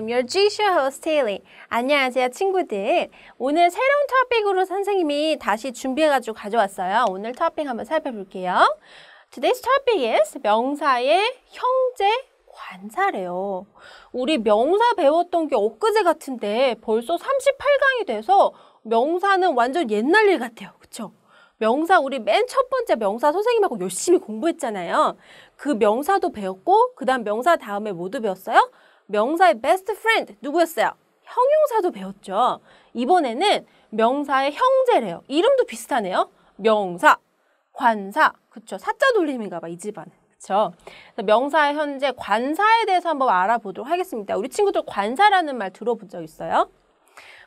I'm your G-Show host, Haley. 안녕하세요, 친구들. 오늘 새로운 토픽으로 선생님이 다시 준비해가지고 가져왔어요. 오늘 토픽 한번 살펴볼게요. Today's topic is 명사의 형제 관사래요. 우리 명사 배웠던 게 엊그제 같은데 벌써 38강이 돼서 명사는 완전 옛날 일 같아요. 그쵸? 명사 우리 맨 첫 번째 명사 선생님하고 열심히 공부했잖아요. 그 명사도 배웠고 그 다음 명사 다음에 모두 뭐 배웠어요? 명사의 best friend 누구였어요? 형용사도 배웠죠. 이번에는 명사의 형제래요. 이름도 비슷하네요. 명사, 관사, 그쵸? 사자 돌림인가 봐, 이 집안은. 그렇죠 명사의 현재 관사에 대해서 한번 알아보도록 하겠습니다. 우리 친구들 관사라는 말 들어본 적 있어요?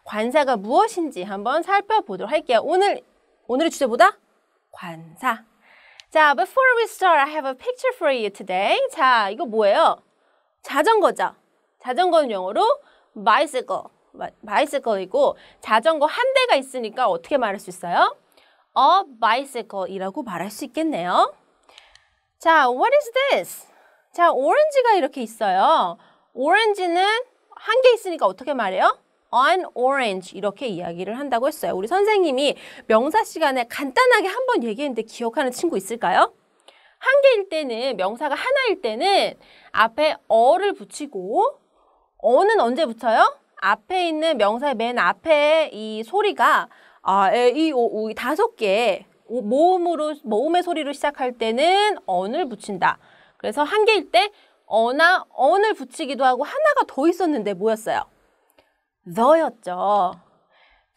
관사가 무엇인지 한번 살펴보도록 할게요. 오늘, 오늘의 주제보다 관사. 자, before we start, I have a picture for you today. 자, 이거 뭐예요? 자전거죠? 자전거는 영어로 bicycle, bicycle이고 자전거 한 대가 있으니까 어떻게 말할 수 있어요? a bicycle이라고 말할 수 있겠네요. 자, what is this? 자, 오렌지가 이렇게 있어요. 오렌지는 한 개 있으니까 어떻게 말해요? an orange 이렇게 이야기를 한다고 했어요. 우리 선생님이 명사 시간에 간단하게 한 번 얘기했는데 기억하는 친구 있을까요? 한 개일 때는 명사가 하나일 때는 앞에 어를 붙이고 어는 언제 붙어요? 앞에 있는 명사의 맨 앞에 이 소리가 아, 에, 이, 오, 오, 다섯 개의 모음으로, 모음의 소리로 시작할 때는 언을 붙인다. 그래서 한 개일 때 어나 언을 붙이기도 하고 하나가 더 있었는데 뭐였어요? 너였죠.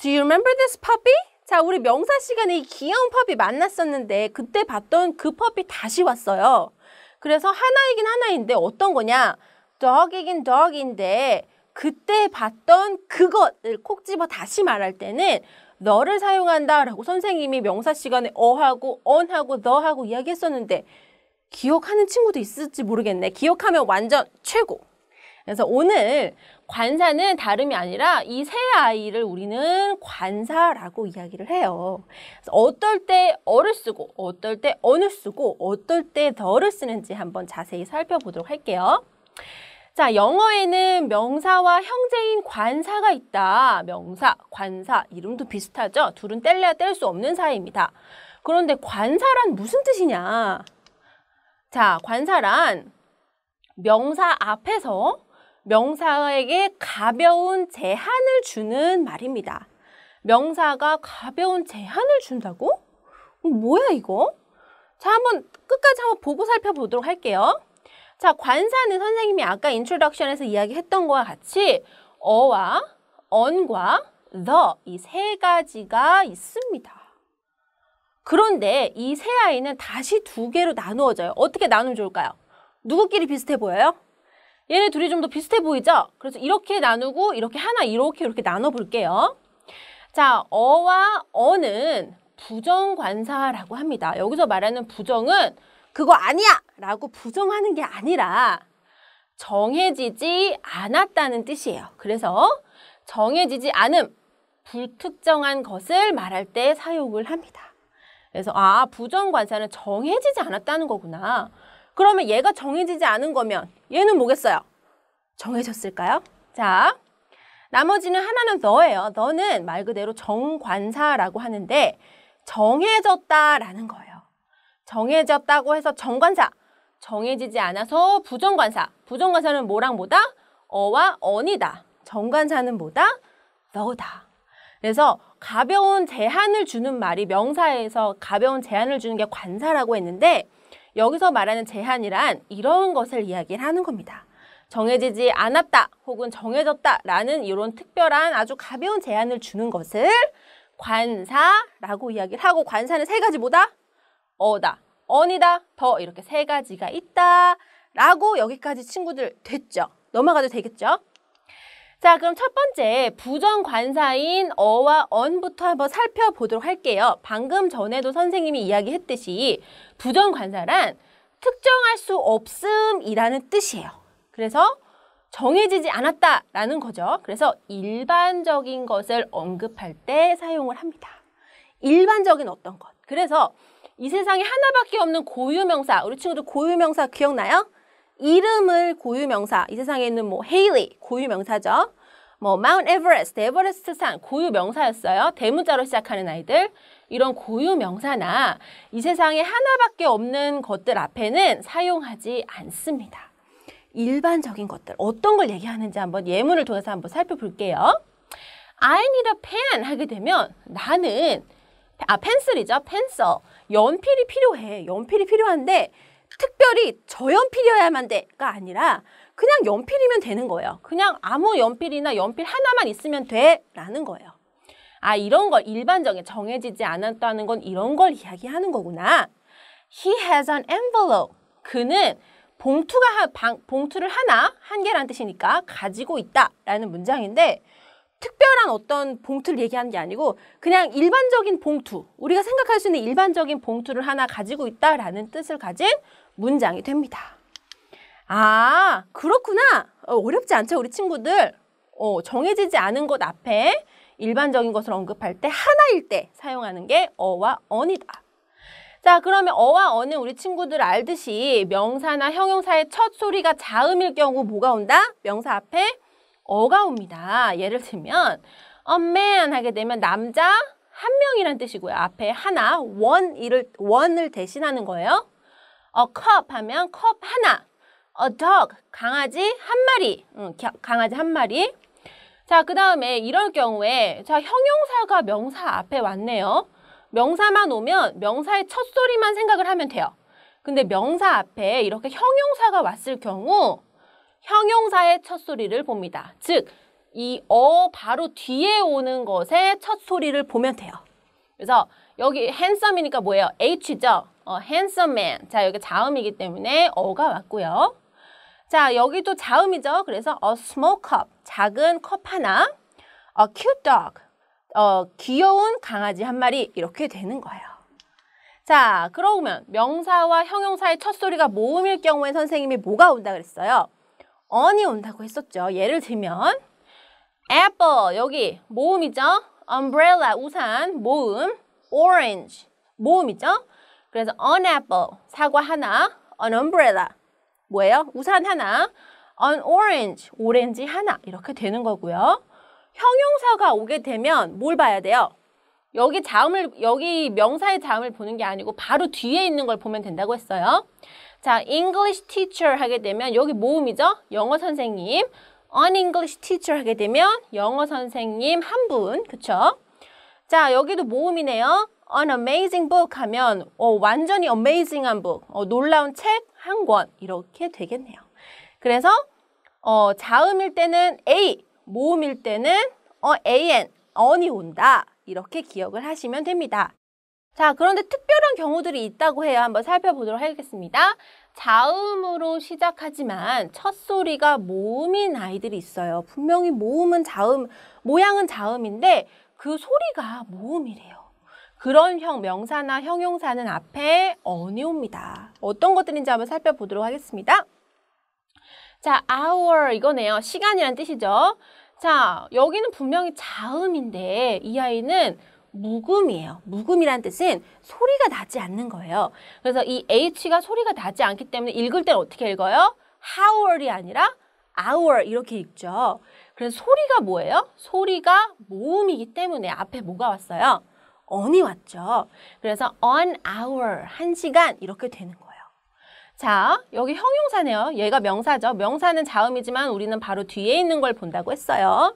Do you remember this puppy? 자, 우리 명사 시간에 이 귀여운 팝이 만났었는데 그때 봤던 그 팝이 다시 왔어요. 그래서 하나이긴 하나인데 어떤 거냐? dog이긴 dog인데 그때 봤던 그것을 콕 집어 다시 말할 때는 너를 사용한다라고 선생님이 명사 시간에 어하고 언하고 너하고 이야기했었는데 기억하는 친구도 있을지 모르겠네. 기억하면 완전 최고. 그래서 오늘 관사는 다름이 아니라 이 세 아이를 우리는 관사라고 이야기를 해요. 그래서 어떨 때 어를 쓰고 어떨 때 어느 쓰고 어떨 때 더를 쓰는지 한번 자세히 살펴보도록 할게요. 자, 영어에는 명사와 형제인 관사가 있다. 명사, 관사, 이름도 비슷하죠? 둘은 뗄래야 뗄 수 없는 사이입니다. 그런데 관사란 무슨 뜻이냐? 자, 관사란 명사 앞에서 명사에게 가벼운 제한을 주는 말입니다. 명사가 가벼운 제한을 준다고? 어, 뭐야 이거? 자, 한번 끝까지 한번 보고 살펴보도록 할게요. 자, 관사는 선생님이 아까 인트로덕션에서 이야기했던 거와 같이 어와 언과 t 이세 가지가 있습니다. 그런데 이 세 아이는 다시 두 개로 나누어져요. 어떻게 나누면 좋을까요? 누구끼리 비슷해 보여요? 얘네 둘이 좀 더 비슷해 보이죠? 그래서 이렇게 나누고 이렇게 하나 이렇게 이렇게 나눠 볼게요. 자, 어와 언은 부정관사라고 합니다. 여기서 말하는 부정은 그거 아니야! 라고 부정하는 게 아니라 정해지지 않았다는 뜻이에요. 그래서 정해지지 않음, 불특정한 것을 말할 때 사용을 합니다. 그래서 아, 부정관사는 정해지지 않았다는 거구나. 그러면 얘가 정해지지 않은 거면 얘는 뭐겠어요? 정해졌을까요? 자, 나머지는 하나는 너예요. 너는 말 그대로 정관사라고 하는데 정해졌다라는 거예요. 정해졌다고 해서 정관사, 정해지지 않아서 부정관사. 부정관사는 뭐랑 뭐다? 어와 언이다. 정관사는 뭐다? 너다. 그래서 가벼운 제한을 주는 말이 명사에서 가벼운 제한을 주는 게 관사라고 했는데 여기서 말하는 제한이란 이런 것을 이야기를 하는 겁니다. 정해지지 않았다 혹은 정해졌다라는 이런 특별한 아주 가벼운 제한을 주는 것을 관사라고 이야기를 하고 관사는 세 가지 뭐다? 어다, 언이다, 더 이렇게 세 가지가 있다 라고 여기까지 친구들 됐죠? 넘어가도 되겠죠? 자, 그럼 첫 번째 부정관사인 어와 언부터 한번 살펴보도록 할게요. 방금 전에도 선생님이 이야기했듯이 부정관사란 특정할 수 없음이라는 뜻이에요. 그래서 정해지지 않았다라는 거죠. 그래서 일반적인 것을 언급할 때 사용을 합니다. 일반적인 어떤 것. 그래서 이 세상에 하나밖에 없는 고유명사 우리 친구들 고유명사 기억나요? 이름을 고유명사 이 세상에 있는 뭐 헤일리 고유명사죠 뭐 마운트 에버레스트 에버레스트 산 고유명사였어요 대문자로 시작하는 아이들 이런 고유명사나 이 세상에 하나밖에 없는 것들 앞에는 사용하지 않습니다 일반적인 것들 어떤 걸 얘기하는지 한번 예문을 통해서 한번 살펴볼게요 I need a pen 하게 되면 나는 아 펜슬이죠. 펜서. 연필이 필요해. 연필이 필요한데 특별히 저연필이어야만 돼가 아니라 그냥 연필이면 되는 거예요. 그냥 아무 연필이나 연필 하나만 있으면 돼라는 거예요. 아 이런 걸 일반적인 정해지지 않았다는 건 이런 걸 이야기하는 거구나. He has an envelope. 그는 봉투가 한, 봉투를 하나 한 개란 뜻이니까 가지고 있다라는 문장인데 특별한 어떤 봉투를 얘기하는 게 아니고 그냥 일반적인 봉투, 우리가 생각할 수 있는 일반적인 봉투를 하나 가지고 있다라는 뜻을 가진 문장이 됩니다. 아, 그렇구나. 어, 어렵지 않죠, 우리 친구들. 어, 정해지지 않은 것 앞에 일반적인 것을 언급할 때 하나일 때 사용하는 게 어와 언이다. 자, 그러면 어와 언은 우리 친구들 알듯이 명사나 형용사의 첫 소리가 자음일 경우 뭐가 온다? 명사 앞에 어가 옵니다. 예를 들면 a man 하게 되면 남자 한 명이란 뜻이고요. 앞에 하나, one, 이 one을 대신하는 거예요. a cup 하면 컵 하나, a dog, 강아지 한 마리, 응, 강아지 한 마리. 자, 그 다음에 이럴 경우에 자 형용사가 명사 앞에 왔네요. 명사만 오면 명사의 첫 소리만 생각을 하면 돼요. 근데 명사 앞에 이렇게 형용사가 왔을 경우 형용사의 첫 소리를 봅니다. 즉, 이 어 바로 뒤에 오는 것의 첫 소리를 보면 돼요. 그래서 여기 handsome이니까 뭐예요? H죠? 어, handsome man. 자, 여기 자음이기 때문에 어가 왔고요. 자, 여기도 자음이죠. 그래서 a small cup, 작은 컵 하나, a cute dog, 어, 귀여운 강아지 한 마리 이렇게 되는 거예요. 자, 그러면 명사와 형용사의 첫 소리가 모음일 경우에 선생님이 뭐가 온다 그랬어요? on이 온다고 했었죠. 예를 들면 apple 여기 모음이죠. umbrella 우산 모음 orange 모음이죠. 그래서 an apple 사과 하나 an umbrella 뭐예요? 우산 하나 an orange 오렌지 하나 이렇게 되는 거고요. 형용사가 오게 되면 뭘 봐야 돼요? 여기 자음을 여기 명사의 자음을 보는 게 아니고 바로 뒤에 있는 걸 보면 된다고 했어요. 자, English teacher 하게 되면 여기 모음이죠? 영어 선생님. an English teacher 하게 되면 영어 선생님 한 분, 그쵸? 자, 여기도 모음이네요. an amazing book 하면 어, 완전히 amazing한 book, 어, 놀라운 책 한 권 이렇게 되겠네요. 그래서 어, 자음일 때는 a, 모음일 때는 어, an, on이 온다 이렇게 기억을 하시면 됩니다. 자, 그런데 특별한 경우들이 있다고 해요. 한번 살펴보도록 하겠습니다. 자음으로 시작하지만 첫 소리가 모음인 아이들이 있어요. 분명히 모음은 자음, 모양은 자음인데 그 소리가 모음이래요. 그런 형, 명사나 형용사는 앞에 언이 옵니다. 어떤 것들인지 한번 살펴보도록 하겠습니다. 자, hour 이거네요. 시간이란 뜻이죠. 자, 여기는 분명히 자음인데 이 아이는 무금이에요. 무금이란 뜻은 소리가 나지 않는 거예요. 그래서 이 H가 소리가 나지 않기 때문에 읽을 때는 어떻게 읽어요? hour이 아니라 hour 이렇게 읽죠. 그래서 소리가 뭐예요? 소리가 모음이기 때문에 앞에 뭐가 왔어요? on이 왔죠. 그래서 on hour, 한 시간 이렇게 되는 거예요. 자, 여기 형용사네요. 얘가 명사죠. 명사는 자음이지만 우리는 바로 뒤에 있는 걸 본다고 했어요.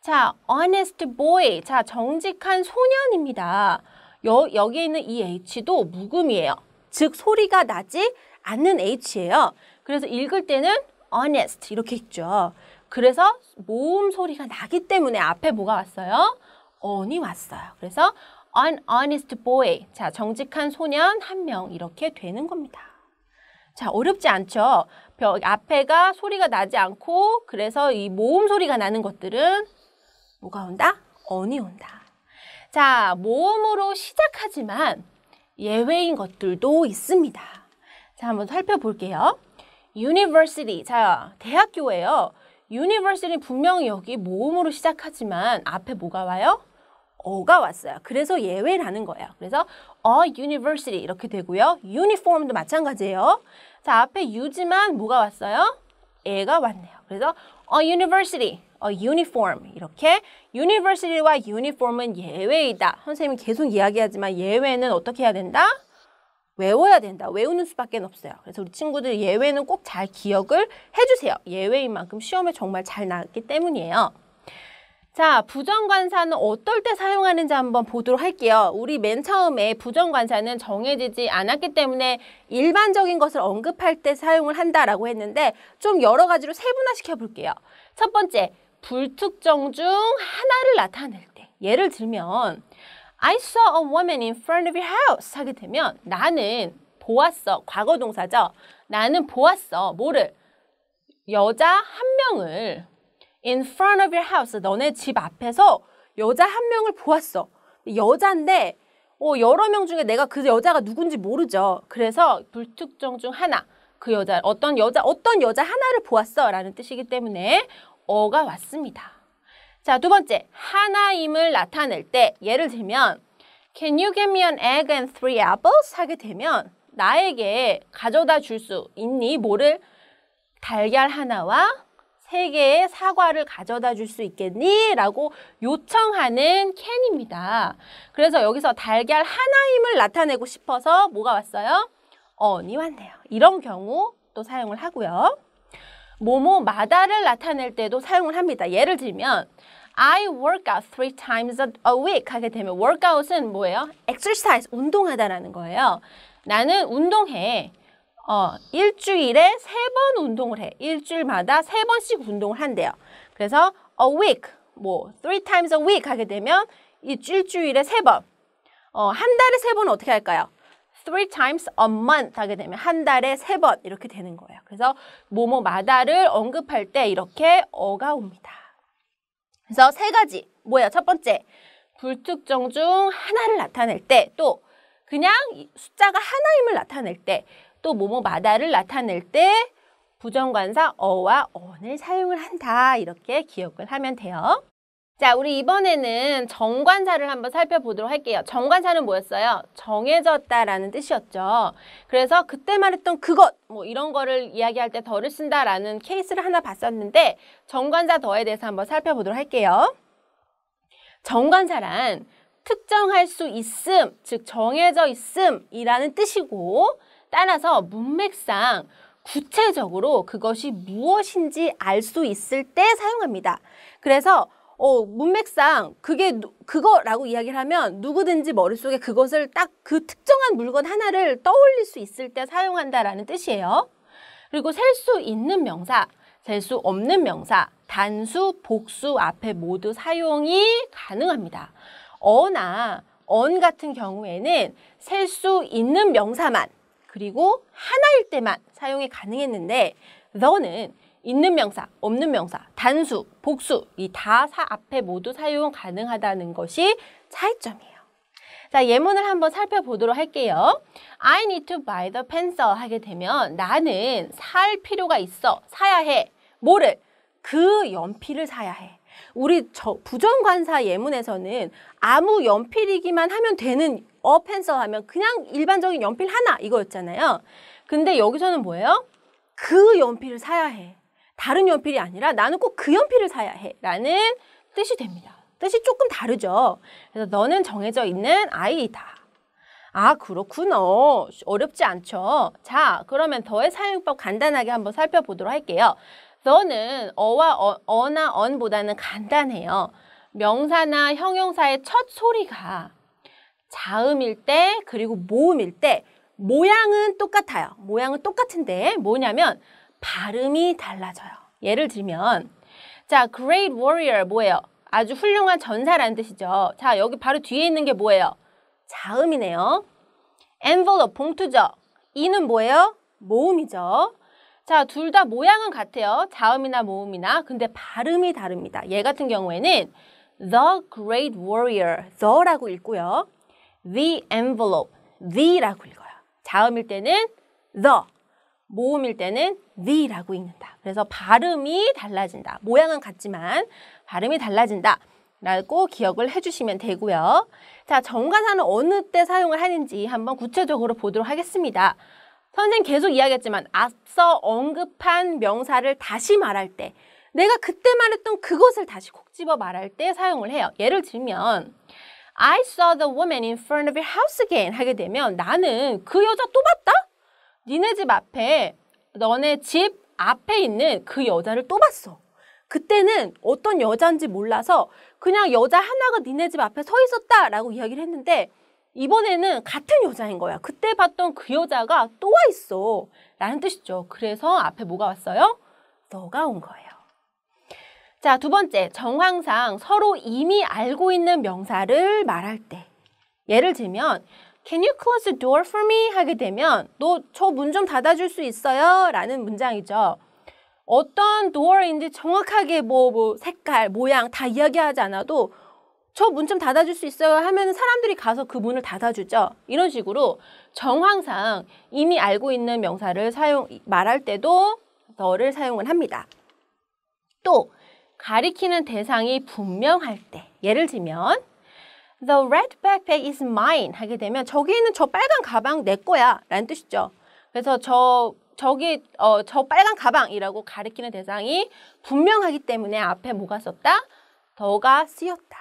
자, honest boy. 자, 정직한 소년입니다. 여, 여기에 있는 이 H도 묵음이에요. 즉, 소리가 나지 않는 H예요. 그래서 읽을 때는 honest 이렇게 읽죠. 그래서 모음 소리가 나기 때문에 앞에 뭐가 왔어요? on이 왔어요. 그래서 an honest boy. 자, 정직한 소년 한 명 이렇게 되는 겁니다. 자, 어렵지 않죠? 벽 앞에가 소리가 나지 않고 그래서 이 모음 소리가 나는 것들은 뭐가 온다? 언이 온다. 자, 모음으로 시작하지만 예외인 것들도 있습니다. 자, 한번 살펴볼게요. university. 자, 대학교예요. u n i v e r s i t y 분명 여기 모음으로 시작하지만 앞에 뭐가 와요? 어가 왔어요. 그래서 예외라는 거예요. 그래서 a 어, university 이렇게 되고요. uniform도 마찬가지예요. 자, 앞에 u지만 뭐가 왔어요? 에가 왔네요. 그래서 a 어, university a 어, uniform 이렇게 university와 uniform은 예외이다. 선생님이 계속 이야기하지만 예외는 어떻게 해야 된다? 외워야 된다. 외우는 수밖에 없어요. 그래서 우리 친구들 예외는 꼭 잘 기억을 해주세요. 예외인 만큼 시험에 정말 잘 나왔기 때문이에요. 자, 부정관사는 어떨 때 사용하는지 한번 보도록 할게요. 우리 맨 처음에 부정관사는 정해지지 않았기 때문에 일반적인 것을 언급할 때 사용을 한다라고 했는데 좀 여러 가지로 세분화시켜 볼게요. 첫 번째, 불특정 중 하나를 나타낼 때 예를 들면 I saw a woman in front of your house 하게 되면 나는 보았어 과거 동사죠 나는 보았어 뭐를 여자 한 명을 in front of your house 너네 집 앞에서 여자 한 명을 보았어 여자인데 어, 여러 명 중에 내가 그 여자가 누군지 모르죠 그래서 불특정 중 하나 그 여자 어떤 여자 어떤 여자 하나를 보았어라는 뜻이기 때문에 어가 왔습니다. 자, 두 번째, 하나임을 나타낼 때 예를 들면 Can you give me an egg and three apples? 하게 되면 나에게 가져다 줄 수 있니? 뭐를? 달걀 하나와 세 개의 사과를 가져다 줄 수 있겠니? 라고 요청하는 캔입니다. 그래서 여기서 달걀 하나임을 나타내고 싶어서 뭐가 왔어요? 어니 왔네요. 이런 경우 또 사용을 하고요. 뭐뭐마다를 나타낼 때도 사용을 합니다. 예를 들면 I work out three times a week 하게 되면 workout은 뭐예요? exercise, 운동하다라는 거예요. 나는 운동해. 어, 일주일에 세 번 운동을 해. 일주일마다 세 번씩 운동을 한대요. 그래서 a week, 뭐 three times a week 하게 되면 일주일에 세 번. 어, 한 달에 세번 어떻게 할까요? three times a month 하게 되면 한 달에 세 번 이렇게 되는 거예요. 그래서 뭐뭐마다를 언급할 때 이렇게 어가 옵니다. 그래서 세 가지 뭐예요? 첫 번째 불특정 중 하나를 나타낼 때 또 그냥 숫자가 하나임을 나타낼 때 또 뭐뭐마다를 나타낼 때 부정관사 어와 언을 사용을 한다 이렇게 기억을 하면 돼요. 자, 우리 이번에는 정관사를 한번 살펴보도록 할게요. 정관사는 뭐였어요? 정해졌다라는 뜻이었죠. 그래서 그때 말했던 그것, 뭐 이런 거를 이야기할 때 덜을 쓴다라는 케이스를 하나 봤었는데 정관사 더에 대해서 한번 살펴보도록 할게요. 정관사란 특정할 수 있음, 즉 정해져 있음이라는 뜻이고 따라서 문맥상 구체적으로 그것이 무엇인지 알 수 있을 때 사용합니다. 그래서 어, 문맥상 그게 그거라고 이야기를 하면 누구든지 머릿속에 그것을 딱 그 특정한 물건 하나를 떠올릴 수 있을 때 사용한다라는 뜻이에요. 그리고 셀 수 있는 명사, 셀 수 없는 명사, 단수, 복수 앞에 모두 사용이 가능합니다. 어나 언 같은 경우에는 셀 수 있는 명사만 그리고 하나일 때만 사용이 가능했는데 너는 있는 명사, 없는 명사, 단수, 복수 이 다 사 앞에 모두 사용 가능하다는 것이 차이점이에요. 자, 예문을 한번 살펴보도록 할게요. I need to buy the pencil 하게 되면 나는 살 필요가 있어. 사야 해. 뭐를? 그 연필을 사야 해. 우리 저 부정관사 예문에서는 아무 연필이기만 하면 되는 어 펜서 하면 그냥 일반적인 연필 하나 이거였잖아요. 근데 여기서는 뭐예요? 그 연필을 사야 해. 다른 연필이 아니라 나는 꼭 그 연필을 사야 해 라는 뜻이 됩니다. 뜻이 조금 다르죠. 그래서 너는 정해져 있는 아이다아 그렇구나. 어렵지 않죠. 자 그러면 더의 사용법 간단하게 한번 살펴보도록 할게요. 너는 어와 어, 어나 언보다는 간단해요. 명사나 형용사의 첫 소리가 자음일 때 그리고 모음일 때 모양은 똑같아요. 모양은 똑같은데 뭐냐면 발음이 달라져요. 예를 들면 자, great warrior 뭐예요? 아주 훌륭한 전사라는 뜻이죠. 자, 여기 바로 뒤에 있는 게 뭐예요? 자음이네요. envelope 봉투죠. 이는 뭐예요? 모음이죠. 자, 둘 다 모양은 같아요. 자음이나 모음이나. 근데 발음이 다릅니다. 얘 같은 경우에는 the great warrior, the라고 읽고요. the envelope, the라고 읽어요. 자음일 때는 the, 모음일 때는 the라고 읽는다. 그래서 발음이 달라진다. 모양은 같지만 발음이 달라진다. 라고 기억을 해주시면 되고요. 자, 정관사는 어느 때 사용을 하는지 한번 구체적으로 보도록 하겠습니다. 선생님 계속 이야기했지만 앞서 언급한 명사를 다시 말할 때 내가 그때 말했던 그것을 다시 콕 집어 말할 때 사용을 해요. 예를 들면 I saw the woman in front of your house again 하게 되면 나는 그 여자 또 봤다? 니네 집 앞에 너네 집 앞에 있는 그 여자를 또 봤어. 그때는 어떤 여자인지 몰라서 그냥 여자 하나가 니네 집 앞에 서 있었다라고 이야기를 했는데 이번에는 같은 여자인 거야. 그때 봤던 그 여자가 또 와 있어. 라는 뜻이죠. 그래서 앞에 뭐가 왔어요? 너가 온 거예요. 자, 두 번째. 정황상 서로 이미 알고 있는 명사를 말할 때. 예를 들면 Can you close the door for me? 하게 되면 너 저 문 좀 닫아줄 수 있어요? 라는 문장이죠. 어떤 door인지 정확하게 뭐, 뭐 색깔, 모양 다 이야기하지 않아도 저 문 좀 닫아줄 수 있어요? 하면 사람들이 가서 그 문을 닫아주죠. 이런 식으로 정황상 이미 알고 있는 명사를 사용, 말할 때도 너를 사용을 합니다. 또 가리키는 대상이 분명할 때 예를 들면 The red backpack is mine 하게 되면 저기 있는 저 빨간 가방 내 거야 라는 뜻이죠. 그래서 저 저기 어, 저 빨간 가방이라고 가리키는 대상이 분명하기 때문에 앞에 뭐가 썼다? 더가 쓰였다.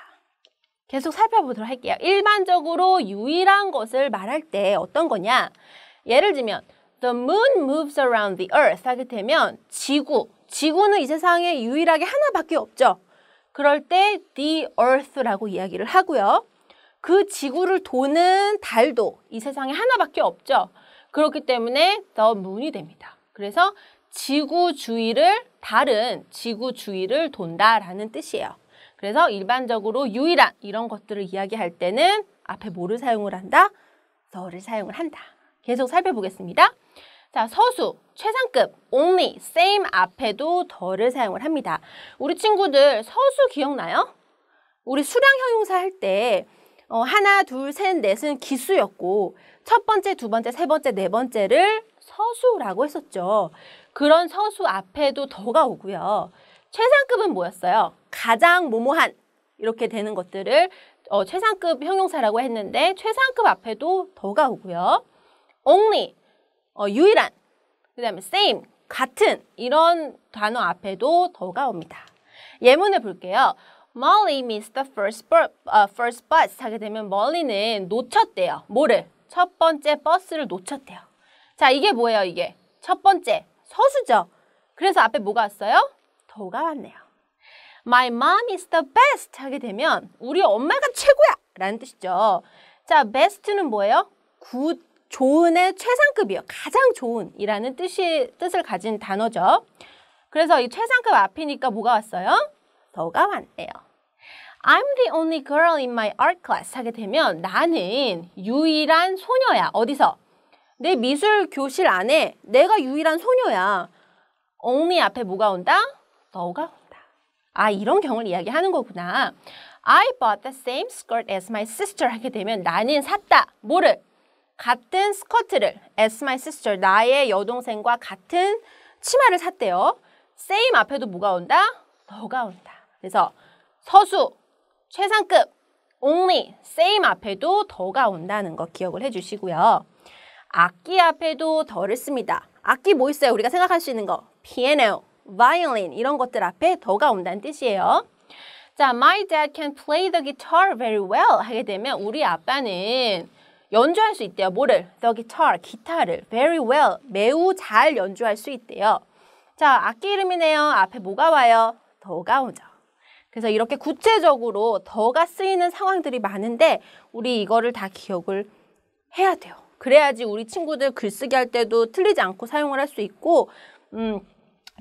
계속 살펴보도록 할게요. 일반적으로 유일한 것을 말할 때 어떤 거냐? 예를 들면 The moon moves around the earth 하게 되면 지구, 지구는 이 세상에 유일하게 하나밖에 없죠. 그럴 때 the earth라고 이야기를 하고요. 그 지구를 도는 달도 이 세상에 하나밖에 없죠. 그렇기 때문에 the moon이 됩니다. 그래서 지구 주위를 달은 지구 주위를 돈다라는 뜻이에요. 그래서 일반적으로 유일한 이런 것들을 이야기할 때는 앞에 뭐를 사용을 한다? the를 사용을 한다. 계속 살펴보겠습니다. 자, 서수, 최상급, only, same 앞에도 더를 사용을 합니다. 우리 친구들 서수 기억나요? 우리 수량 형용사 할 때 어, 하나, 둘, 셋, 넷은 기수였고 첫 번째, 두 번째, 세 번째, 네 번째를 서수라고 했었죠. 그런 서수 앞에도 더가 오고요. 최상급은 뭐였어요? 가장 모모한 이렇게 되는 것들을 어, 최상급 형용사라고 했는데 최상급 앞에도 더가 오고요. only, 어, 유일한, 그 다음에 same, 같은 이런 단어 앞에도 더가 옵니다. 예문을 볼게요. Molly missed the first, bu uh, first bus 하게 되면 멀리는 놓쳤대요. 뭐를? 첫 번째 버스를 놓쳤대요. 자, 이게 뭐예요, 이게? 첫 번째, 서수죠. 그래서 앞에 뭐가 왔어요? 더가 왔네요. My mom is the best 하게 되면 우리 엄마가 최고야 라는 뜻이죠. 자, best는 뭐예요? 굿 좋은의 최상급이요. 가장 좋은이라는 뜻이, 뜻을 가진 단어죠. 그래서 이 최상급 앞이니까 뭐가 왔어요? 더가 왔네요. I'm the only girl in my art class 하게 되면 나는 유일한 소녀야. 어디서? 내 미술 교실 안에 내가 유일한 소녀야. only 앞에 뭐가 온다? 더가 온다. 아, 이런 경우를 이야기하는 거구나. I bought the same skirt as my sister 하게 되면 나는 샀다. 뭐를? 같은 스커트를 as my sister, 나의 여동생과 같은 치마를 샀대요. same 앞에도 뭐가 온다? 너가 온다. 그래서 서수, 최상급, only, same 앞에도 더가 온다는 거 기억을 해주시고요. 악기 앞에도 더를 씁니다. 악기 뭐 있어요? 우리가 생각할 수 있는 거. piano, violin 이런 것들 앞에 더가 온다는 뜻이에요. 자, my dad can play the guitar very well 하게 되면 우리 아빠는 연주할 수 있대요. 뭐를? The guitar, 기타를 very well, 매우 잘 연주할 수 있대요. 자, 악기 이름이네요. 앞에 뭐가 와요? 더가 오죠. 그래서 이렇게 구체적으로 더가 쓰이는 상황들이 많은데 우리 이거를 다 기억을 해야 돼요. 그래야지 우리 친구들 글쓰기 할 때도 틀리지 않고 사용을 할 수 있고 음,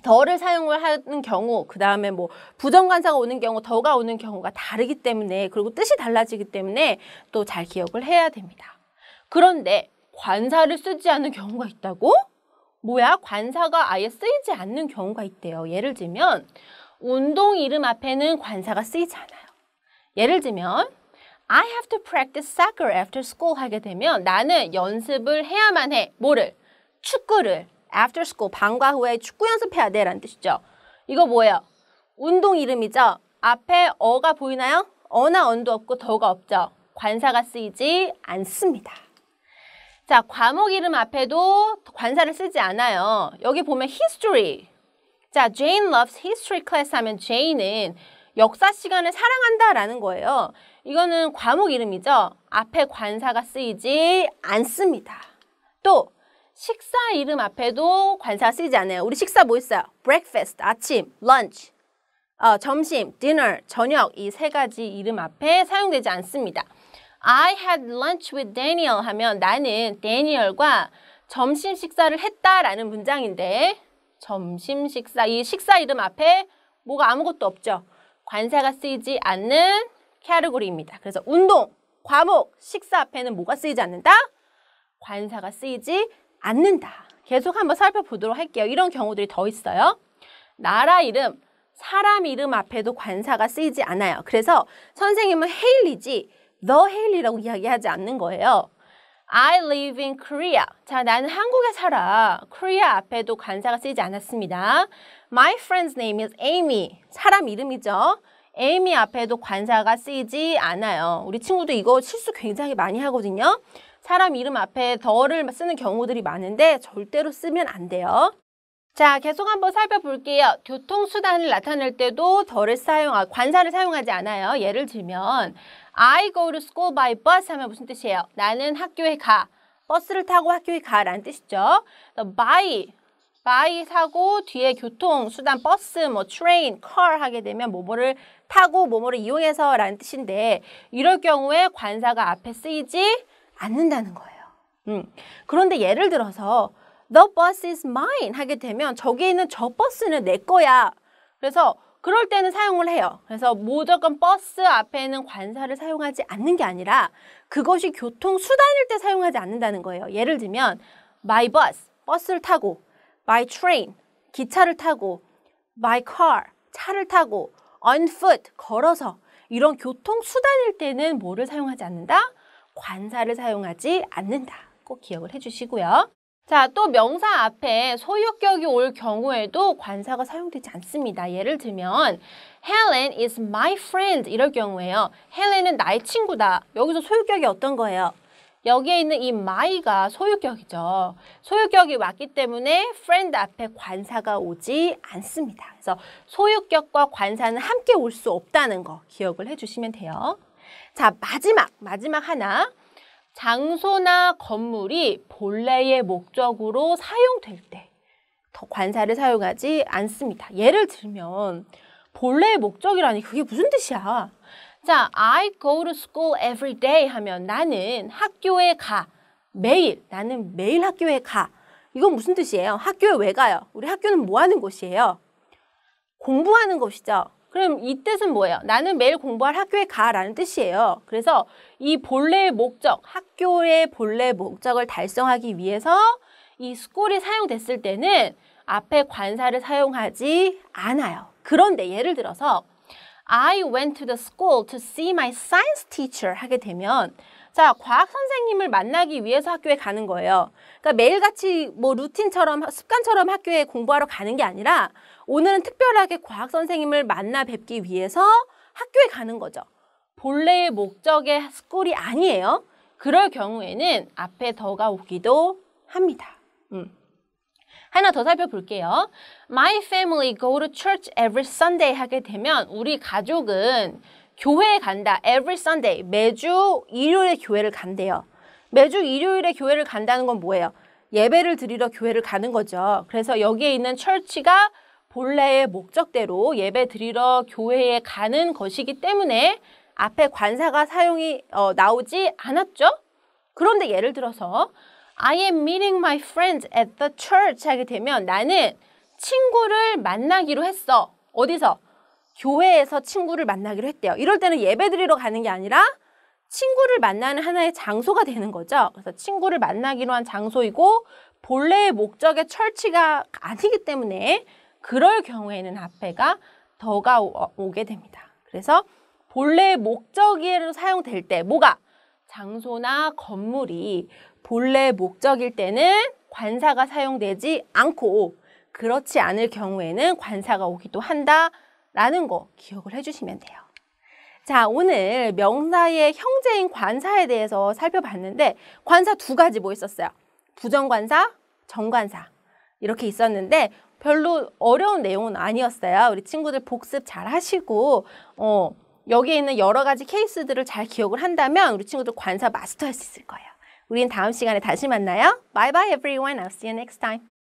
더를 사용을 하는 경우 그 다음에 뭐 부정관사가 오는 경우 더가 오는 경우가 다르기 때문에 그리고 뜻이 달라지기 때문에 또 잘 기억을 해야 됩니다. 그런데 관사를 쓰지 않는 경우가 있다고? 뭐야? 관사가 아예 쓰이지 않는 경우가 있대요. 예를 들면 운동 이름 앞에는 관사가 쓰이지 않아요. 예를 들면 I have to practice soccer after school 하게 되면 나는 연습을 해야만 해. 뭐를? 축구를. after school, 방과 후에 축구 연습해야 돼 라는 뜻이죠. 이거 뭐예요? 운동 이름이죠. 앞에 어가 보이나요? 어나 언도 없고 더가 없죠. 관사가 쓰이지 않습니다. 자, 과목 이름 앞에도 관사를 쓰지 않아요. 여기 보면 history. 자, Jane loves history class 하면 Jane은 역사 시간을 사랑한다라는 거예요. 이거는 과목 이름이죠. 앞에 관사가 쓰이지 않습니다. 또 식사 이름 앞에도 관사 쓰이지 않아요. 우리 식사 뭐 있어요? breakfast, 아침, lunch, 어, 점심, dinner, 저녁 이 세 가지 이름 앞에 사용되지 않습니다. I had lunch with Daniel 하면 나는 d a n i e l 과 점심 식사를 했다라는 문장인데 점심 식사, 이 식사 이름 앞에 뭐가 아무것도 없죠. 관사가 쓰이지 않는 캐르고리입니다. 그래서 운동, 과목, 식사 앞에는 뭐가 쓰이지 않는다? 관사가 쓰이지 않는다. 계속 한번 살펴보도록 할게요. 이런 경우들이 더 있어요. 나라 이름, 사람 이름 앞에도 관사가 쓰이지 않아요. 그래서 선생님은 헤일리지 너 헤일리라고 이야기하지 않는 거예요. I live in Korea. 자, 나는 한국에 살아. Korea 앞에도 관사가 쓰이지 않았습니다. My friend's name is Amy. 사람 이름이죠. Amy 앞에도 관사가 쓰이지 않아요. 우리 친구도 이거 실수 굉장히 많이 하거든요. 사람 이름 앞에 더를 쓰는 경우들이 많은데 절대로 쓰면 안 돼요. 자, 계속 한번 살펴볼게요. 교통수단을 나타낼 때도 덜을 사용하고 아, 관사를 사용하지 않아요. 예를 들면 I go to school by bus 하면 무슨 뜻이에요? 나는 학교에 가. 버스를 타고 학교에 가라는 뜻이죠. by, by 사고 뒤에 교통수단 버스, 뭐 train, car 하게 되면 뭐뭐를 타고 뭐뭐를 이용해서 라는 뜻인데 이럴 경우에 관사가 앞에 쓰이지 않는다는 거예요. 음. 그런데 예를 들어서 the bus is mine 하게 되면 저기 있는 저 버스는 내 거야. 그래서 그럴 때는 사용을 해요. 그래서 무조건 버스 앞에는 관사를 사용하지 않는 게 아니라 그것이 교통수단일 때 사용하지 않는다는 거예요. 예를 들면 my bus, 버스를 타고 my train, 기차를 타고 my car, 차를 타고 on foot, 걸어서 이런 교통수단일 때는 뭐를 사용하지 않는다? 관사를 사용하지 않는다. 꼭 기억을 해주시고요. 자, 또 명사 앞에 소유격이 올 경우에도 관사가 사용되지 않습니다. 예를 들면 Helen is my friend 이럴 경우에요. Helen은 나의 친구다. 여기서 소유격이 어떤 거예요? 여기에 있는 이 my가 소유격이죠. 소유격이 왔기 때문에 friend 앞에 관사가 오지 않습니다. 그래서 소유격과 관사는 함께 올 수 없다는 거 기억을 해주시면 돼요. 자, 마지막, 마지막 하나. 장소나 건물이 본래의 목적으로 사용될 때 더 관사를 사용하지 않습니다. 예를 들면 본래의 목적이라니 그게 무슨 뜻이야? 자, I go to school every day 하면 나는 학교에 가. 매일, 나는 매일 학교에 가. 이건 무슨 뜻이에요? 학교에 왜 가요? 우리 학교는 뭐 하는 곳이에요? 공부하는 곳이죠. 그럼 이 뜻은 뭐예요? 나는 매일 공부할 학교에 가라는 뜻이에요. 그래서 이 본래의 목적, 학교의 본래 목적을 달성하기 위해서 이 스콜이 사용됐을 때는 앞에 관사를 사용하지 않아요. 그런데 예를 들어서 I went to the school to see my science teacher 하게 되면 자, 과학 선생님을 만나기 위해서 학교에 가는 거예요. 그러니까 매일같이 뭐 루틴처럼 습관처럼 학교에 공부하러 가는 게 아니라 오늘은 특별하게 과학 선생님을 만나 뵙기 위해서 학교에 가는 거죠. 본래의 목적의 스쿨이 아니에요. 그럴 경우에는 앞에 더가 오기도 합니다. 음. 하나 더 살펴볼게요. My family go to church every Sunday 하게 되면 우리 가족은 교회에 간다. Every Sunday. 매주 일요일에 교회를 간대요. 매주 일요일에 교회를 간다는 건 뭐예요? 예배를 드리러 교회를 가는 거죠. 그래서 여기에 있는 c h 가 본래의 목적대로 예배 드리러 교회에 가는 것이기 때문에 앞에 관사가 사용이 어, 나오지 않았죠. 그런데 예를 들어서 I am meeting my friends at the church 하게 되면 나는 친구를 만나기로 했어. 어디서? 교회에서 친구를 만나기로 했대요. 이럴 때는 예배 드리러 가는 게 아니라 친구를 만나는 하나의 장소가 되는 거죠. 그래서 친구를 만나기로 한 장소이고 본래의 목적의 철치가 아니기 때문에 그럴 경우에는 앞에가 더가 어, 오게 됩니다. 그래서 본래의 목적으로 사용될 때 뭐가 장소나 건물이 본래 목적일 때는 관사가 사용되지 않고 그렇지 않을 경우에는 관사가 오기도 한다라는 거 기억을 해주시면 돼요. 자, 오늘 명사의 형제인 관사에 대해서 살펴봤는데 관사 두 가지 뭐 있었어요? 부정관사, 정관사 이렇게 있었는데 별로 어려운 내용은 아니었어요. 우리 친구들 복습 잘 하시고 어, 여기에 있는 여러 가지 케이스들을 잘 기억을 한다면 우리 친구들 관사 마스터할 수 있을 거예요. 우린 다음 시간에 다시 만나요. Bye bye everyone. I'll see you next time.